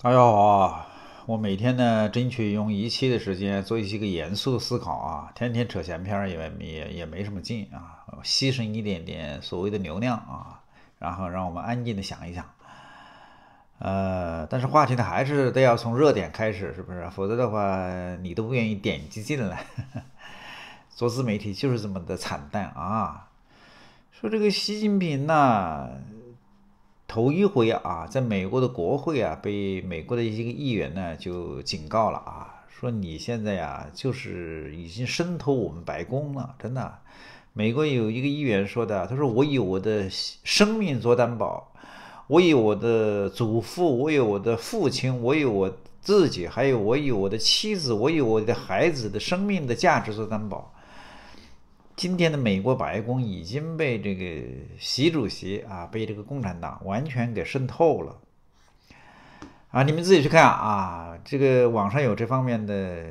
大家好啊！我每天呢，争取用一期的时间做一些个严肃的思考啊。天天扯闲篇儿，也也也没什么劲啊。牺牲一点点所谓的流量啊，然后让我们安静的想一想。呃，但是话题呢，还是得要从热点开始，是不是？否则的话，你都不愿意点击进来。做自媒体就是这么的惨淡啊！说这个习近平呐。头一回啊，在美国的国会啊，被美国的一个议员呢就警告了啊，说你现在呀，就是已经渗透我们白宫了。真的，美国有一个议员说的，他说我以我的生命做担保，我以我的祖父，我以我的父亲，我以我自己，还有我以我的妻子，我以我的孩子的生命的价值做担保。今天的美国白宫已经被这个习主席啊，被这个共产党完全给渗透了，啊，你们自己去看啊，这个网上有这方面的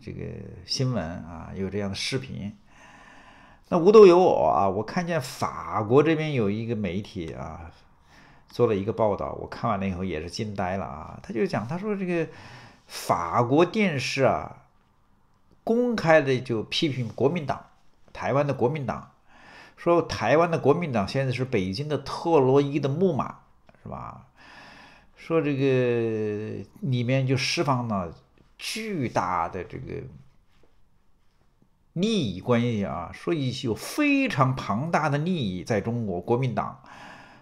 这个新闻啊，有这样的视频。那无独有偶啊，我看见法国这边有一个媒体啊，做了一个报道，我看完了以后也是惊呆了啊，他就讲，他说这个法国电视啊，公开的就批评国民党。台湾的国民党说：“台湾的国民党现在是北京的特洛伊的木马，是吧？说这个里面就释放了巨大的这个利益关系啊，所以有非常庞大的利益在中国国民党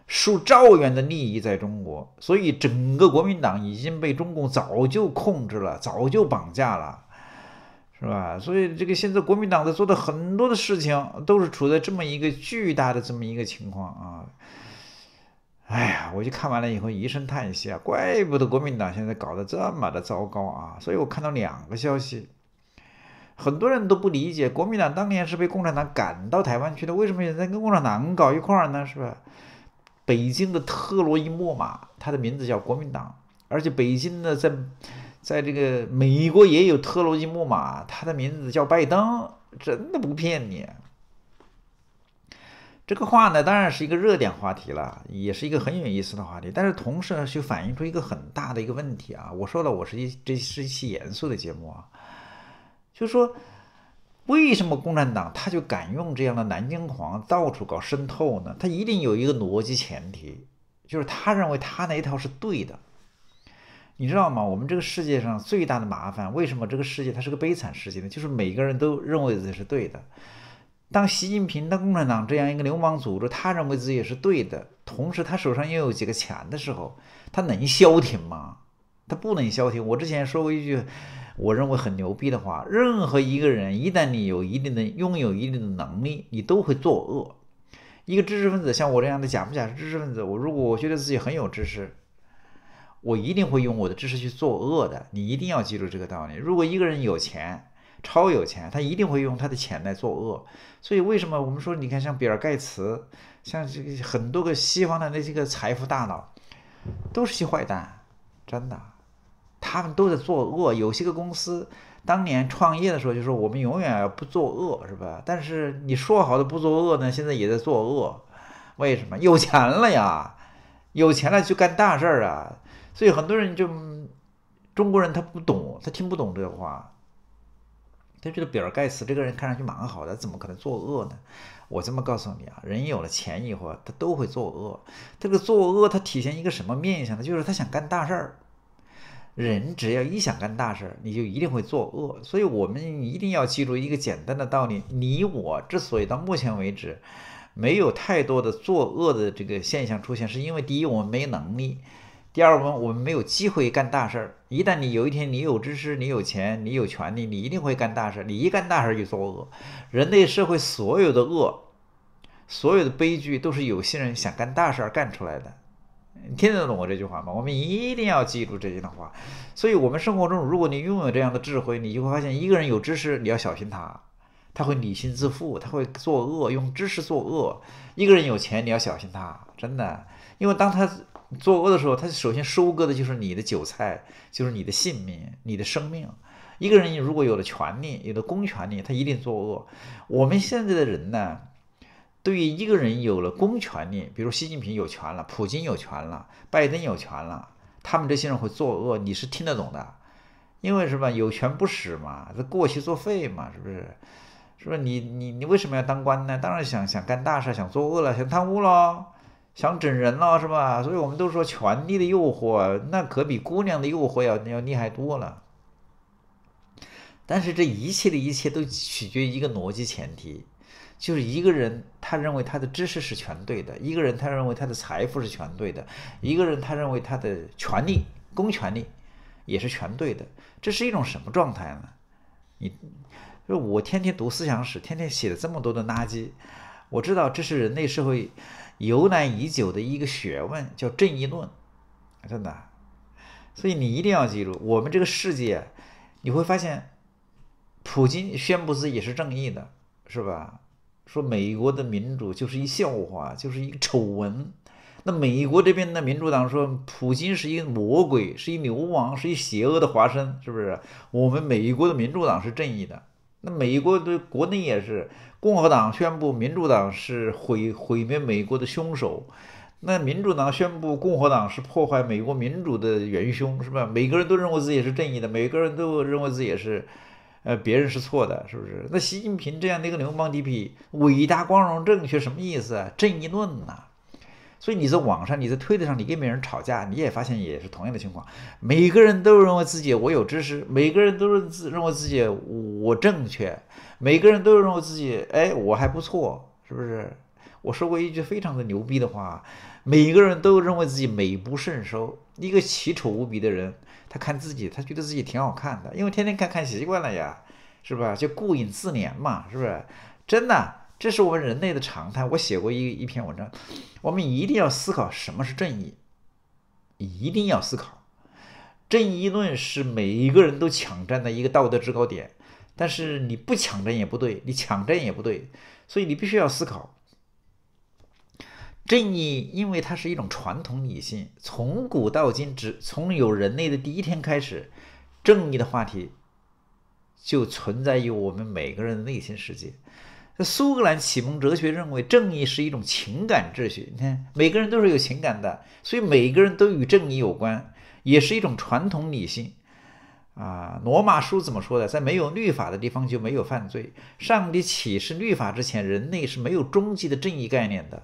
数兆元的利益在中国，所以整个国民党已经被中共早就控制了，早就绑架了。”是吧？所以这个现在国民党在做的很多的事情，都是处在这么一个巨大的这么一个情况啊。哎呀，我就看完了以后一声叹息啊，怪不得国民党现在搞得这么的糟糕啊。所以我看到两个消息，很多人都不理解，国民党当年是被共产党赶到台湾去的，为什么现在跟共产党搞一块儿呢？是吧？北京的特洛伊木马，它的名字叫国民党，而且北京的在。在这个美国也有特洛伊木马，他的名字叫拜登，真的不骗你。这个话呢，当然是一个热点话题了，也是一个很有意思的话题。但是同时呢，却反映出一个很大的一个问题啊！我说了，我是一这是一期严肃的节目啊，就说为什么共产党他就敢用这样的南京狂到处搞渗透呢？他一定有一个逻辑前提，就是他认为他那一套是对的。你知道吗？我们这个世界上最大的麻烦，为什么这个世界它是个悲惨世界呢？就是每个人都认为自己是对的。当习近平、当共产党这样一个流氓组织，他认为自己是对的，同时他手上又有几个钱的时候，他能消停吗？他不能消停。我之前说过一句我认为很牛逼的话：，任何一个人，一旦你有一定的拥有一定的能力，你都会作恶。一个知识分子，像我这样的假不假知识分子，我如果我觉得自己很有知识。我一定会用我的知识去作恶的，你一定要记住这个道理。如果一个人有钱，超有钱，他一定会用他的钱来作恶。所以为什么我们说，你看像比尔盖茨，像这个很多个西方的那些个财富大佬，都是些坏蛋，真的，他们都在作恶。有些个公司当年创业的时候就说我们永远不作恶，是吧？但是你说好的不作恶呢？现在也在作恶，为什么？有钱了呀，有钱了就干大事儿啊。所以很多人就中国人他不懂，他听不懂这个话。他觉得比尔盖茨这个人看上去蛮好的，怎么可能作恶呢？我这么告诉你啊，人有了钱以后，他都会作恶。这个作恶，它体现一个什么面相呢？就是他想干大事儿。人只要一想干大事儿，你就一定会作恶。所以我们一定要记住一个简单的道理：你我之所以到目前为止没有太多的作恶的这个现象出现，是因为第一，我们没能力。第二我们我们没有机会干大事儿。一旦你有一天你有知识、你有钱、你有权利，你一定会干大事儿。你一干大事儿就作恶。人类社会所有的恶、所有的悲剧，都是有些人想干大事儿干出来的。听得懂我这句话吗？我们一定要记住这句话。所以，我们生活中，如果你拥有这样的智慧，你就会发现，一个人有知识，你要小心他，他会理性自负，他会作恶，用知识作恶。一个人有钱，你要小心他，真的，因为当他。作恶的时候，他首先收割的就是你的韭菜，就是你的性命，你的生命。一个人如果有了权力，有了公权力，他一定作恶。我们现在的人呢，对于一个人有了公权力，比如习近平有权了，普京有权了，拜登有权了，他们这些人会作恶，你是听得懂的。因为什么？有权不使嘛，这过期作废嘛，是不是？是不是？你你你为什么要当官呢？当然想想干大事，想作恶了，想贪污喽。想整人了是吧？所以我们都说权力的诱惑，那可比姑娘的诱惑要要厉害多了。但是这一切的一切都取决于一个逻辑前提，就是一个人他认为他的知识是全对的，一个人他认为他的财富是全对的，一个人他认为他的权力，公权力也是全对的。这是一种什么状态呢？你，我天天读思想史，天天写了这么多的垃圾，我知道这是人类社会。由来已久的一个学问叫正义论，真的。所以你一定要记住，我们这个世界，你会发现，普京宣布自己是正义的，是吧？说美国的民主就是一笑话，就是一个丑闻。那美国这边的民主党说，普京是一个魔鬼，是一流氓，是一邪恶的化身，是不是？我们美国的民主党是正义的。那美国的国内也是，共和党宣布民主党是毁毁灭美国的凶手，那民主党宣布共和党是破坏美国民主的元凶，是吧？每个人都认为自己是正义的，每个人都认为自己是，呃，别人是错的，是不是？那习近平这样的一个流氓地痞，伟大、光荣、正确，什么意思啊？正义论呐？所以你在网上，你在推特上，你跟别人吵架，你也发现也是同样的情况。每个人都认为自己我有知识，每个人都是自认为自己我正确，每个人都认为自己哎我还不错，是不是？我说过一句非常的牛逼的话，每个人都认为自己美不胜收。一个奇丑无比的人，他看自己，他觉得自己挺好看的，因为天天看看习惯了呀，是吧？就顾影自怜嘛，是不是？真的。这是我们人类的常态。我写过一一篇文章，我们一定要思考什么是正义，一定要思考。正义论是每一个人都抢占的一个道德制高点，但是你不抢占也不对，你抢占也不对，所以你必须要思考正义，因为它是一种传统理性，从古到今，只从有人类的第一天开始，正义的话题就存在于我们每个人的内心世界。苏格兰启蒙哲学认为，正义是一种情感秩序。你看，每个人都是有情感的，所以每一个人都与正义有关，也是一种传统理性。啊，罗马书怎么说的？在没有律法的地方就没有犯罪。上帝启示律法之前，人类是没有终极的正义概念的，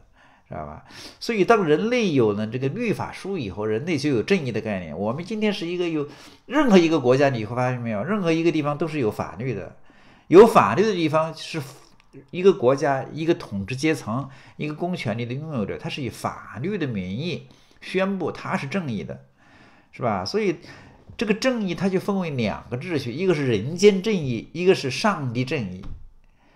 知道吧？所以，当人类有了这个律法书以后，人类就有正义的概念。我们今天是一个有任何一个国家，你会发现没有任何一个地方都是有法律的。有法律的地方是。一个国家，一个统治阶层，一个公权力的拥有者，他是以法律的名义宣布他是正义的，是吧？所以这个正义它就分为两个秩序，一个是人间正义，一个是上帝正义。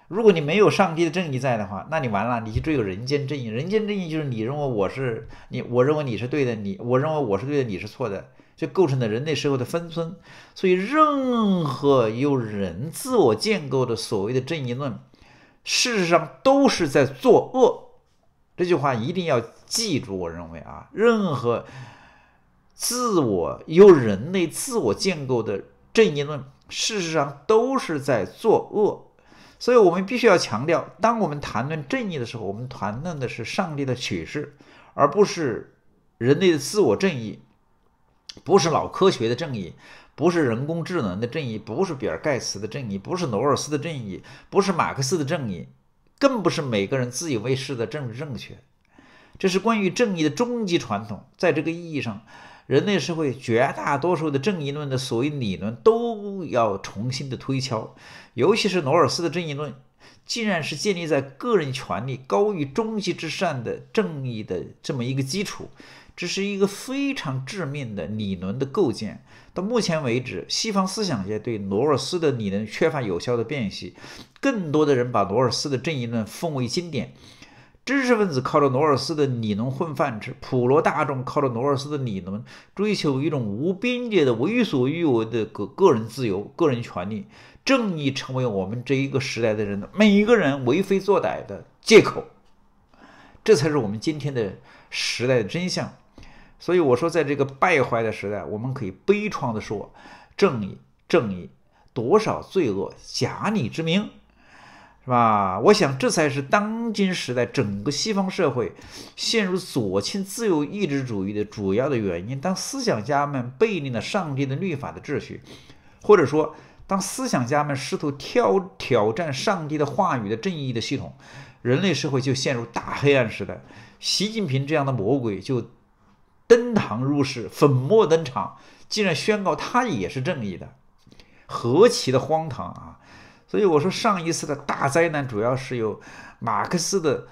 如果你没有上帝的正义在的话，那你完了，你就只有人间正义。人间正义就是你认为我是你，我认为你是对的，你我认为我是对的，你是错的，就构成了人类社会的分寸。所以任何由人自我建构的所谓的正义论。事实上都是在作恶，这句话一定要记住。我认为啊，任何自我由人类自我建构的正义论，事实上都是在作恶。所以我们必须要强调，当我们谈论正义的时候，我们谈论的是上帝的启示，而不是人类的自我正义，不是老科学的正义。不是人工智能的正义，不是比尔盖茨的正义，不是罗尔斯的正义，不是马克思的正义，更不是每个人自以为是的政治正确。这是关于正义的终极传统。在这个意义上，人类社会绝大多数的正义论的所谓理论都要重新的推敲，尤其是罗尔斯的正义论，既然是建立在个人权利高于终极之上的正义的这么一个基础。这是一个非常致命的理论的构建。到目前为止，西方思想界对罗尔斯的理论缺乏有效的辨析，更多的人把罗尔斯的正义论奉为经典。知识分子靠着罗尔斯的理论混饭吃，普罗大众靠着罗尔斯的理论追求一种无边界的为所欲为的个个人自由、个人权利。正义成为我们这一个时代的人的每一个人为非作歹的借口。这才是我们今天的时代的真相。所以我说，在这个败坏的时代，我们可以悲怆地说：“正义，正义，多少罪恶假你之名，是吧？”我想，这才是当今时代整个西方社会陷入左倾自由意志主义的主要的原因。当思想家们背离了上帝的律法的秩序，或者说，当思想家们试图挑挑战上帝的话语的正义的系统，人类社会就陷入大黑暗时代。习近平这样的魔鬼就。登堂入室，粉墨登场，竟然宣告他也是正义的，何其的荒唐啊！所以我说，上一次的大灾难主要是由马克思的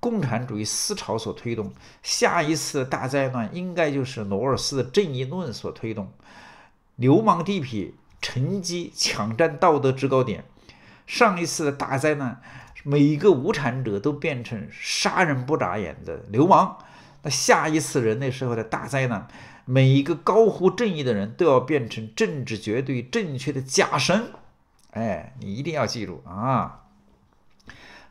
共产主义思潮所推动，下一次的大灾难应该就是罗尔斯的正义论所推动。流氓地痞乘机抢占道德制高点，上一次的大灾难，每一个无产者都变成杀人不眨眼的流氓。那下一次人类社会的大灾难，每一个高呼正义的人都要变成政治绝对正确的假神。哎，你一定要记住啊！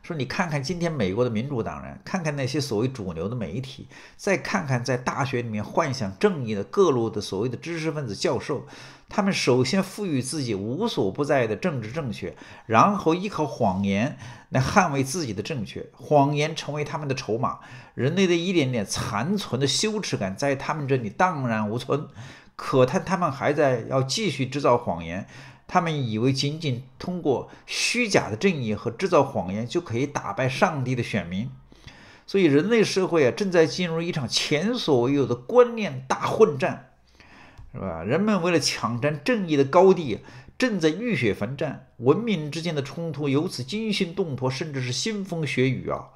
说你看看今天美国的民主党人，看看那些所谓主流的媒体，再看看在大学里面幻想正义的各路的所谓的知识分子教授，他们首先赋予自己无所不在的政治正确，然后依靠谎言来捍卫自己的正确，谎言成为他们的筹码。人类的一点点残存的羞耻感在他们这里荡然无存，可叹他们还在要继续制造谎言。他们以为仅仅通过虚假的正义和制造谎言就可以打败上帝的选民，所以人类社会啊正在进入一场前所未有的观念大混战，是吧？人们为了抢占正义的高地，正在浴血奋战，文明之间的冲突由此惊心动魄，甚至是腥风血雨啊。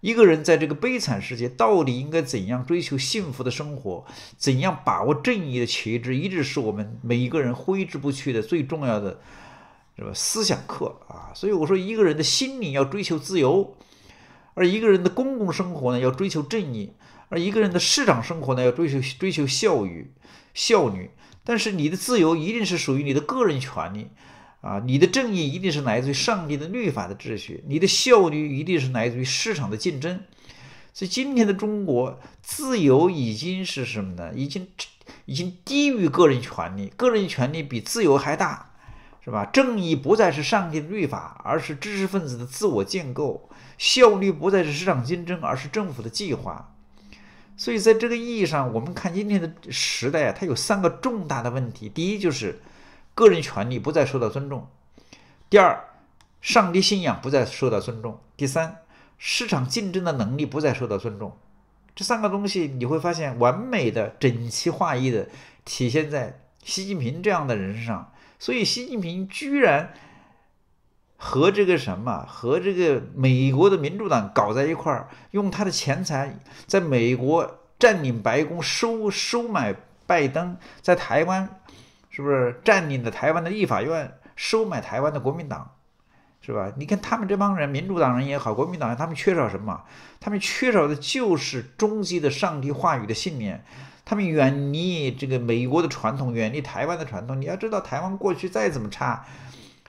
一个人在这个悲惨世界，到底应该怎样追求幸福的生活？怎样把握正义的旗帜？一直是我们每一个人挥之不去的最重要的什么思想课啊！所以我说，一个人的心灵要追求自由，而一个人的公共生活呢，要追求正义；而一个人的市场生活呢，要追求追求效率、效率。但是你的自由一定是属于你的个人权利。啊，你的正义一定是来自于上帝的律法的秩序，你的效率一定是来自于市场的竞争。所以今天的中国，自由已经是什么呢？已经已经低于个人权利，个人权利比自由还大，是吧？正义不再是上帝的律法，而是知识分子的自我建构；效率不再是市场竞争，而是政府的计划。所以在这个意义上，我们看今天的时代啊，它有三个重大的问题。第一就是。个人权利不再受到尊重。第二，上帝信仰不再受到尊重。第三，市场竞争的能力不再受到尊重。这三个东西，你会发现完美的、整齐划一的体现在习近平这样的人身上。所以，习近平居然和这个什么，和这个美国的民主党搞在一块儿，用他的钱财在美国占领白宫，收收买拜登，在台湾。是不是占领的台湾的立法院收买台湾的国民党，是吧？你看他们这帮人，民主党人也好，国民党人，他们缺少什么？他们缺少的就是终极的上帝话语的信念。他们远离这个美国的传统，远离台湾的传统。你要知道，台湾过去再怎么差，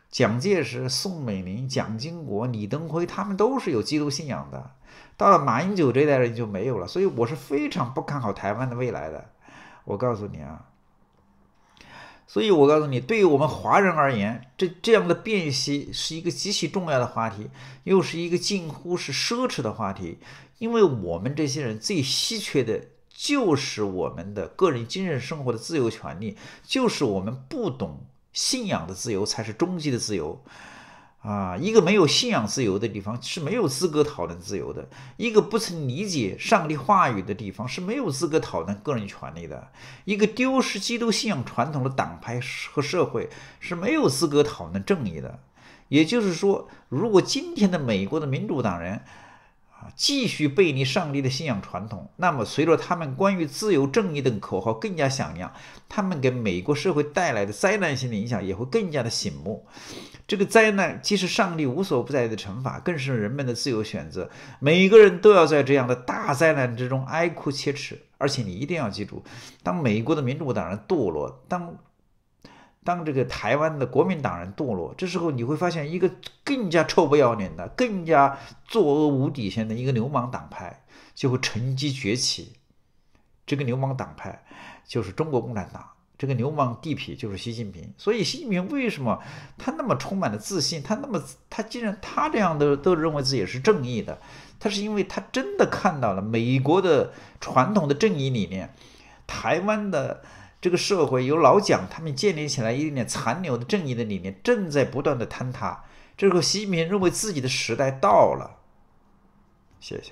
蒋介石、宋美龄、蒋经国、李登辉，他们都是有基督信仰的。到了马英九这代人就没有了。所以我是非常不看好台湾的未来的。我告诉你啊。所以我告诉你，对于我们华人而言，这这样的辨析是一个极其重要的话题，又是一个近乎是奢侈的话题。因为我们这些人最稀缺的就是我们的个人精神生活的自由权利，就是我们不懂信仰的自由才是终极的自由。啊，一个没有信仰自由的地方是没有资格讨论自由的；一个不曾理解上帝话语的地方是没有资格讨论个人权利的；一个丢失基督信仰传统的党派和社会是没有资格讨论正义的。也就是说，如果今天的美国的民主党人啊继续背离上帝的信仰传统，那么随着他们关于自由、正义等口号更加响亮，他们给美国社会带来的灾难性的影响也会更加的醒目。这个灾难既是上帝无所不在的惩罚，更是人们的自由选择。每个人都要在这样的大灾难之中哀哭切齿。而且你一定要记住，当美国的民主党人堕落，当当这个台湾的国民党人堕落，这时候你会发现一个更加臭不要脸的、更加作恶无底线的一个流氓党派就会乘机崛起。这个流氓党派就是中国共产党。这个流氓地痞就是习近平，所以习近平为什么他那么充满了自信？他那么他既然他这样的都认为自己是正义的，他是因为他真的看到了美国的传统的正义理念，台湾的这个社会由老蒋他们建立起来一点点残留的正义的理念正在不断的坍塌，这个习近平认为自己的时代到了。谢谢。